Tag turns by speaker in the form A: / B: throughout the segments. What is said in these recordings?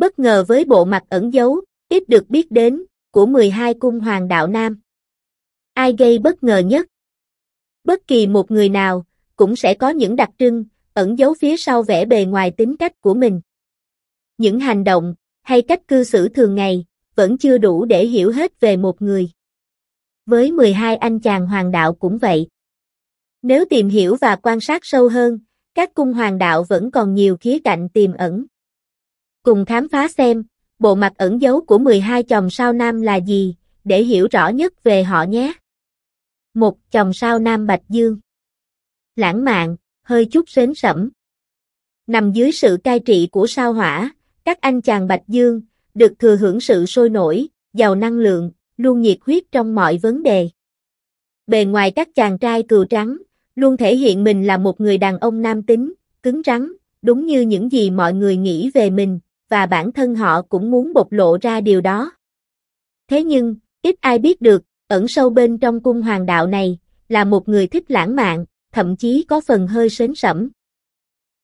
A: bất ngờ với bộ mặt ẩn giấu, ít được biết đến, của 12 cung hoàng đạo nam. Ai gây bất ngờ nhất? Bất kỳ một người nào, cũng sẽ có những đặc trưng, ẩn giấu phía sau vẻ bề ngoài tính cách của mình. Những hành động, hay cách cư xử thường ngày, vẫn chưa đủ để hiểu hết về một người. Với 12 anh chàng hoàng đạo cũng vậy. Nếu tìm hiểu và quan sát sâu hơn, các cung hoàng đạo vẫn còn nhiều khía cạnh tiềm ẩn cùng khám phá xem, bộ mặt ẩn giấu của 12 chồng sao nam là gì, để hiểu rõ nhất về họ nhé. Một chồng sao nam Bạch Dương Lãng mạn, hơi chút sến sẩm. Nằm dưới sự cai trị của sao hỏa, các anh chàng Bạch Dương, được thừa hưởng sự sôi nổi, giàu năng lượng, luôn nhiệt huyết trong mọi vấn đề. Bề ngoài các chàng trai cừu trắng, luôn thể hiện mình là một người đàn ông nam tính, cứng rắn, đúng như những gì mọi người nghĩ về mình, và bản thân họ cũng muốn bộc lộ ra điều đó. Thế nhưng, ít ai biết được, ẩn sâu bên trong cung hoàng đạo này, là một người thích lãng mạn, thậm chí có phần hơi sến sẩm.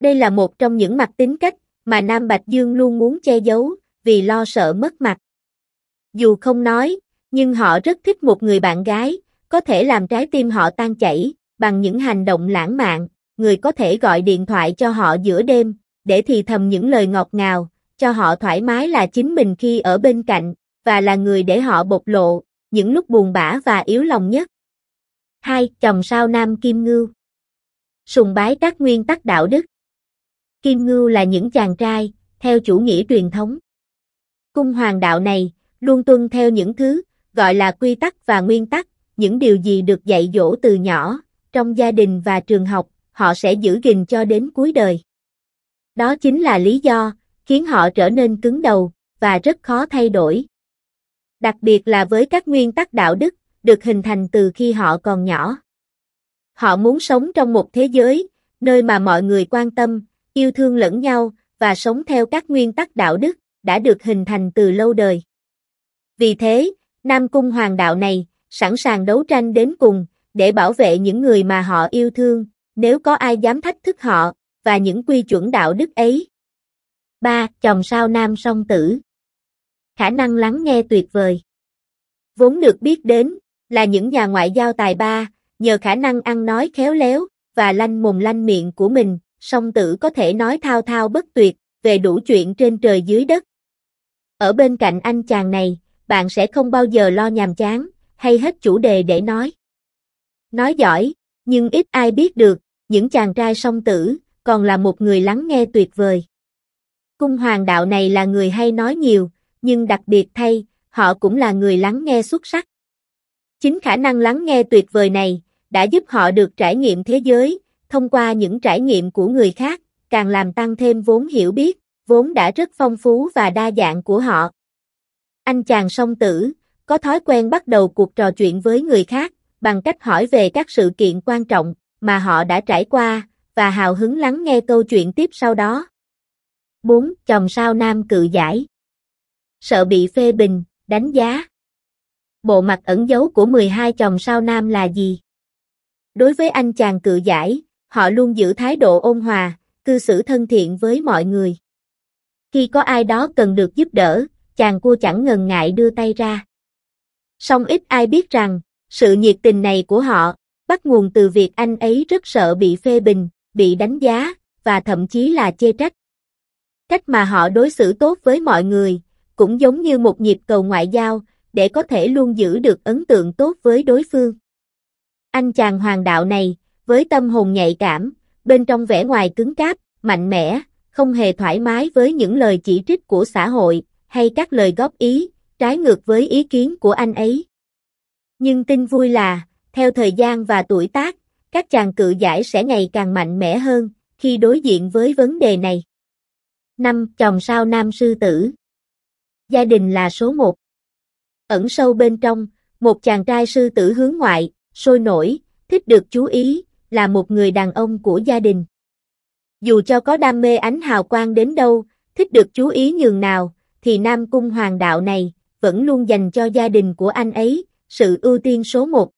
A: Đây là một trong những mặt tính cách mà Nam Bạch Dương luôn muốn che giấu, vì lo sợ mất mặt. Dù không nói, nhưng họ rất thích một người bạn gái, có thể làm trái tim họ tan chảy, bằng những hành động lãng mạn, người có thể gọi điện thoại cho họ giữa đêm, để thì thầm những lời ngọt ngào, cho họ thoải mái là chính mình khi ở bên cạnh, và là người để họ bộc lộ, những lúc buồn bã và yếu lòng nhất. 2. Chồng sao Nam Kim Ngưu Sùng bái các nguyên tắc đạo đức Kim Ngưu là những chàng trai, theo chủ nghĩa truyền thống. Cung hoàng đạo này, luôn tuân theo những thứ, gọi là quy tắc và nguyên tắc, những điều gì được dạy dỗ từ nhỏ, trong gia đình và trường học, họ sẽ giữ gìn cho đến cuối đời. Đó chính là lý do, khiến họ trở nên cứng đầu và rất khó thay đổi. Đặc biệt là với các nguyên tắc đạo đức được hình thành từ khi họ còn nhỏ. Họ muốn sống trong một thế giới nơi mà mọi người quan tâm, yêu thương lẫn nhau và sống theo các nguyên tắc đạo đức đã được hình thành từ lâu đời. Vì thế, Nam cung hoàng đạo này sẵn sàng đấu tranh đến cùng để bảo vệ những người mà họ yêu thương, nếu có ai dám thách thức họ và những quy chuẩn đạo đức ấy 3. Chồng sao nam song tử Khả năng lắng nghe tuyệt vời Vốn được biết đến, là những nhà ngoại giao tài ba, nhờ khả năng ăn nói khéo léo, và lanh mồm lanh miệng của mình, song tử có thể nói thao thao bất tuyệt, về đủ chuyện trên trời dưới đất. Ở bên cạnh anh chàng này, bạn sẽ không bao giờ lo nhàm chán, hay hết chủ đề để nói. Nói giỏi, nhưng ít ai biết được, những chàng trai song tử, còn là một người lắng nghe tuyệt vời. Cung hoàng đạo này là người hay nói nhiều, nhưng đặc biệt thay, họ cũng là người lắng nghe xuất sắc. Chính khả năng lắng nghe tuyệt vời này đã giúp họ được trải nghiệm thế giới, thông qua những trải nghiệm của người khác, càng làm tăng thêm vốn hiểu biết, vốn đã rất phong phú và đa dạng của họ. Anh chàng song tử, có thói quen bắt đầu cuộc trò chuyện với người khác, bằng cách hỏi về các sự kiện quan trọng mà họ đã trải qua, và hào hứng lắng nghe câu chuyện tiếp sau đó. 4. Chồng sao nam cự giải Sợ bị phê bình, đánh giá Bộ mặt ẩn dấu của 12 chồng sao nam là gì? Đối với anh chàng cự giải, họ luôn giữ thái độ ôn hòa, cư xử thân thiện với mọi người. Khi có ai đó cần được giúp đỡ, chàng cua chẳng ngần ngại đưa tay ra. Song ít ai biết rằng, sự nhiệt tình này của họ, bắt nguồn từ việc anh ấy rất sợ bị phê bình, bị đánh giá, và thậm chí là chê trách. Cách mà họ đối xử tốt với mọi người, cũng giống như một nhịp cầu ngoại giao, để có thể luôn giữ được ấn tượng tốt với đối phương. Anh chàng hoàng đạo này, với tâm hồn nhạy cảm, bên trong vẻ ngoài cứng cáp, mạnh mẽ, không hề thoải mái với những lời chỉ trích của xã hội, hay các lời góp ý, trái ngược với ý kiến của anh ấy. Nhưng tin vui là, theo thời gian và tuổi tác, các chàng cự giải sẽ ngày càng mạnh mẽ hơn khi đối diện với vấn đề này. 5. Chồng sao nam sư tử Gia đình là số 1 Ẩn sâu bên trong, một chàng trai sư tử hướng ngoại, sôi nổi, thích được chú ý, là một người đàn ông của gia đình. Dù cho có đam mê ánh hào quang đến đâu, thích được chú ý nhường nào, thì Nam Cung Hoàng đạo này, vẫn luôn dành cho gia đình của anh ấy, sự ưu tiên số một.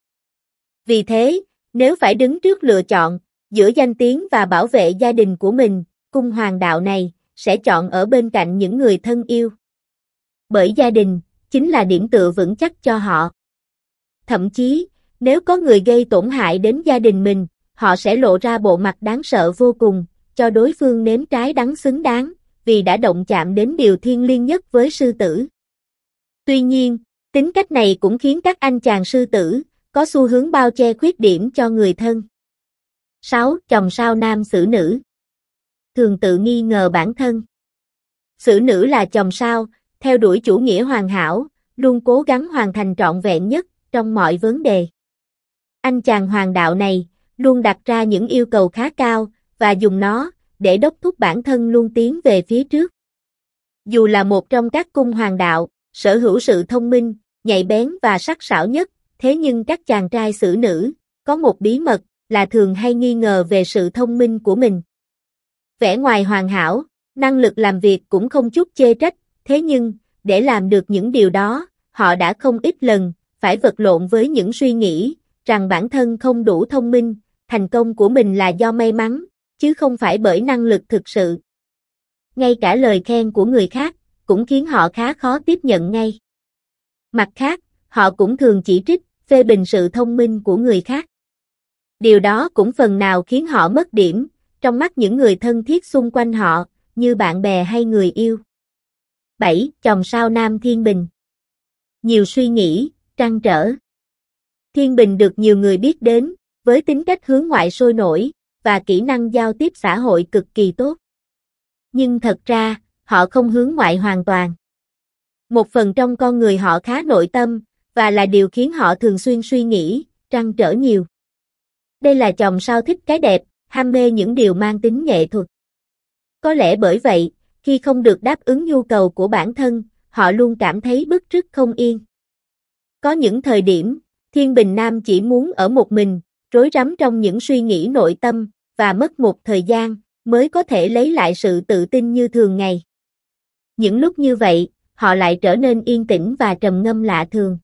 A: Vì thế, nếu phải đứng trước lựa chọn, giữa danh tiếng và bảo vệ gia đình của mình, Cung Hoàng đạo này, sẽ chọn ở bên cạnh những người thân yêu. Bởi gia đình, chính là điểm tựa vững chắc cho họ. Thậm chí, nếu có người gây tổn hại đến gia đình mình, họ sẽ lộ ra bộ mặt đáng sợ vô cùng, cho đối phương nếm trái đắng xứng đáng, vì đã động chạm đến điều thiên liêng nhất với sư tử. Tuy nhiên, tính cách này cũng khiến các anh chàng sư tử có xu hướng bao che khuyết điểm cho người thân. 6. Chồng sao nam xử nữ thường tự nghi ngờ bản thân. Sử nữ là chồng sao, theo đuổi chủ nghĩa hoàn hảo, luôn cố gắng hoàn thành trọn vẹn nhất trong mọi vấn đề. Anh chàng hoàng đạo này luôn đặt ra những yêu cầu khá cao và dùng nó để đốc thúc bản thân luôn tiến về phía trước. Dù là một trong các cung hoàng đạo, sở hữu sự thông minh, nhạy bén và sắc sảo nhất, thế nhưng các chàng trai sử nữ có một bí mật là thường hay nghi ngờ về sự thông minh của mình vẻ ngoài hoàn hảo, năng lực làm việc cũng không chút chê trách, thế nhưng, để làm được những điều đó, họ đã không ít lần, phải vật lộn với những suy nghĩ, rằng bản thân không đủ thông minh, thành công của mình là do may mắn, chứ không phải bởi năng lực thực sự. Ngay cả lời khen của người khác, cũng khiến họ khá khó tiếp nhận ngay. Mặt khác, họ cũng thường chỉ trích, phê bình sự thông minh của người khác. Điều đó cũng phần nào khiến họ mất điểm, trong mắt những người thân thiết xung quanh họ, như bạn bè hay người yêu. 7. Chồng sao Nam Thiên Bình Nhiều suy nghĩ, trăn trở Thiên Bình được nhiều người biết đến, với tính cách hướng ngoại sôi nổi, và kỹ năng giao tiếp xã hội cực kỳ tốt. Nhưng thật ra, họ không hướng ngoại hoàn toàn. Một phần trong con người họ khá nội tâm, và là điều khiến họ thường xuyên suy nghĩ, trăn trở nhiều. Đây là chồng sao thích cái đẹp, ham mê những điều mang tính nghệ thuật. Có lẽ bởi vậy, khi không được đáp ứng nhu cầu của bản thân, họ luôn cảm thấy bức rứt không yên. Có những thời điểm, Thiên Bình Nam chỉ muốn ở một mình, rối rắm trong những suy nghĩ nội tâm, và mất một thời gian, mới có thể lấy lại sự tự tin như thường ngày. Những lúc như vậy, họ lại trở nên yên tĩnh và trầm ngâm lạ thường.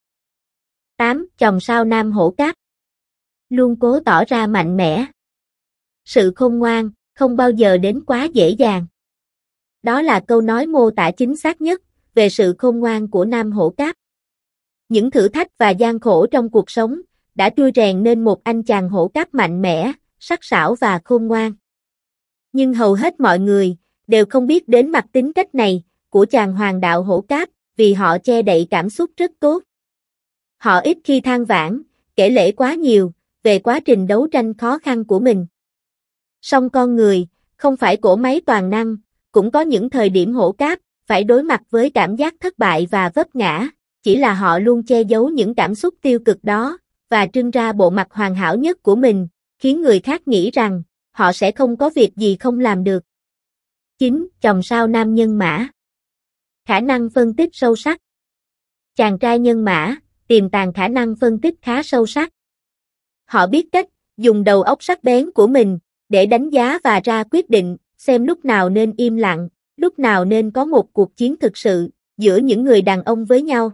A: 8. Chồng sao Nam Hổ Cát Luôn cố tỏ ra mạnh mẽ sự khôn ngoan, không bao giờ đến quá dễ dàng. Đó là câu nói mô tả chính xác nhất về sự khôn ngoan của Nam Hổ Cáp. Những thử thách và gian khổ trong cuộc sống đã trui rèn nên một anh chàng hổ cáp mạnh mẽ, sắc sảo và khôn ngoan. Nhưng hầu hết mọi người đều không biết đến mặt tính cách này của chàng hoàng đạo hổ cáp vì họ che đậy cảm xúc rất tốt. Họ ít khi than vãn, kể lễ quá nhiều về quá trình đấu tranh khó khăn của mình. Song con người, không phải cổ máy toàn năng, cũng có những thời điểm hổ cáp, phải đối mặt với cảm giác thất bại và vấp ngã, chỉ là họ luôn che giấu những cảm xúc tiêu cực đó, và trưng ra bộ mặt hoàn hảo nhất của mình, khiến người khác nghĩ rằng, họ sẽ không có việc gì không làm được. 9. Chồng sao nam nhân mã Khả năng phân tích sâu sắc Chàng trai nhân mã, tiềm tàng khả năng phân tích khá sâu sắc. Họ biết cách, dùng đầu óc sắc bén của mình, để đánh giá và ra quyết định, xem lúc nào nên im lặng, lúc nào nên có một cuộc chiến thực sự giữa những người đàn ông với nhau.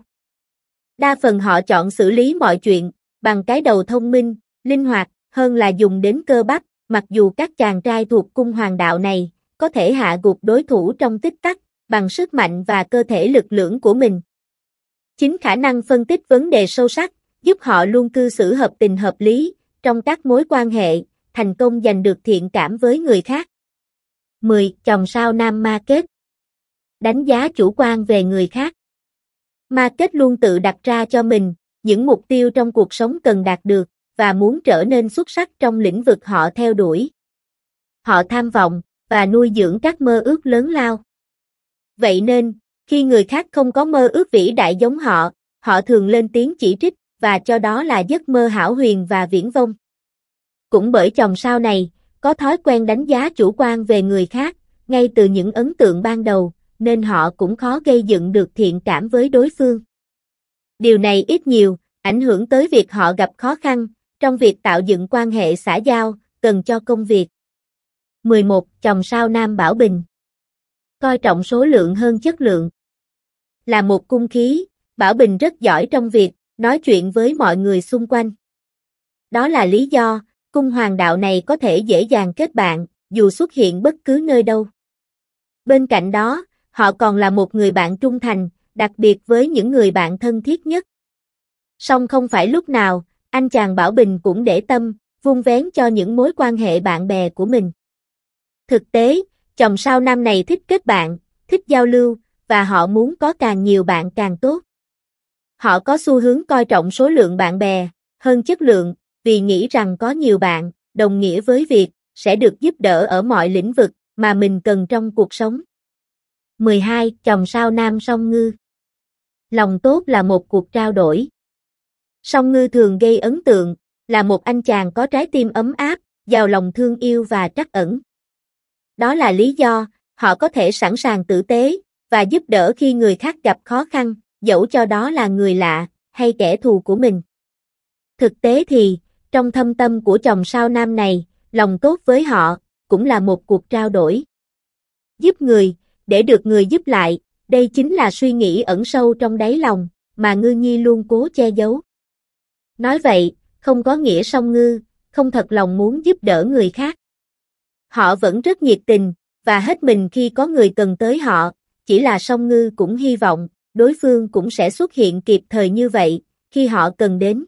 A: Đa phần họ chọn xử lý mọi chuyện bằng cái đầu thông minh, linh hoạt hơn là dùng đến cơ bắp, mặc dù các chàng trai thuộc cung hoàng đạo này có thể hạ gục đối thủ trong tích tắc bằng sức mạnh và cơ thể lực lưỡng của mình. Chính khả năng phân tích vấn đề sâu sắc giúp họ luôn cư xử hợp tình hợp lý trong các mối quan hệ thành công giành được thiện cảm với người khác. 10. Chồng sao nam ma kết Đánh giá chủ quan về người khác Ma kết luôn tự đặt ra cho mình, những mục tiêu trong cuộc sống cần đạt được, và muốn trở nên xuất sắc trong lĩnh vực họ theo đuổi. Họ tham vọng, và nuôi dưỡng các mơ ước lớn lao. Vậy nên, khi người khác không có mơ ước vĩ đại giống họ, họ thường lên tiếng chỉ trích, và cho đó là giấc mơ hảo huyền và viễn vông. Cũng bởi chồng sao này, có thói quen đánh giá chủ quan về người khác, ngay từ những ấn tượng ban đầu, nên họ cũng khó gây dựng được thiện cảm với đối phương. Điều này ít nhiều, ảnh hưởng tới việc họ gặp khó khăn, trong việc tạo dựng quan hệ xã giao, cần cho công việc. 11. Chồng sao Nam Bảo Bình Coi trọng số lượng hơn chất lượng Là một cung khí, Bảo Bình rất giỏi trong việc nói chuyện với mọi người xung quanh. Đó là lý do, Cung hoàng đạo này có thể dễ dàng kết bạn, dù xuất hiện bất cứ nơi đâu. Bên cạnh đó, họ còn là một người bạn trung thành, đặc biệt với những người bạn thân thiết nhất. Song không phải lúc nào, anh chàng Bảo Bình cũng để tâm, vung vén cho những mối quan hệ bạn bè của mình. Thực tế, chồng sao nam này thích kết bạn, thích giao lưu, và họ muốn có càng nhiều bạn càng tốt. Họ có xu hướng coi trọng số lượng bạn bè, hơn chất lượng, vì nghĩ rằng có nhiều bạn, đồng nghĩa với việc, sẽ được giúp đỡ ở mọi lĩnh vực mà mình cần trong cuộc sống. 12. Chồng sao nam song ngư Lòng tốt là một cuộc trao đổi. Song ngư thường gây ấn tượng, là một anh chàng có trái tim ấm áp, giàu lòng thương yêu và trắc ẩn. Đó là lý do, họ có thể sẵn sàng tử tế, và giúp đỡ khi người khác gặp khó khăn, dẫu cho đó là người lạ, hay kẻ thù của mình. Thực tế thì, trong thâm tâm của chồng sao nam này, lòng tốt với họ, cũng là một cuộc trao đổi. Giúp người, để được người giúp lại, đây chính là suy nghĩ ẩn sâu trong đáy lòng, mà ngư nhi luôn cố che giấu. Nói vậy, không có nghĩa song ngư, không thật lòng muốn giúp đỡ người khác. Họ vẫn rất nhiệt tình, và hết mình khi có người cần tới họ, chỉ là song ngư cũng hy vọng, đối phương cũng sẽ xuất hiện kịp thời như vậy, khi họ cần đến.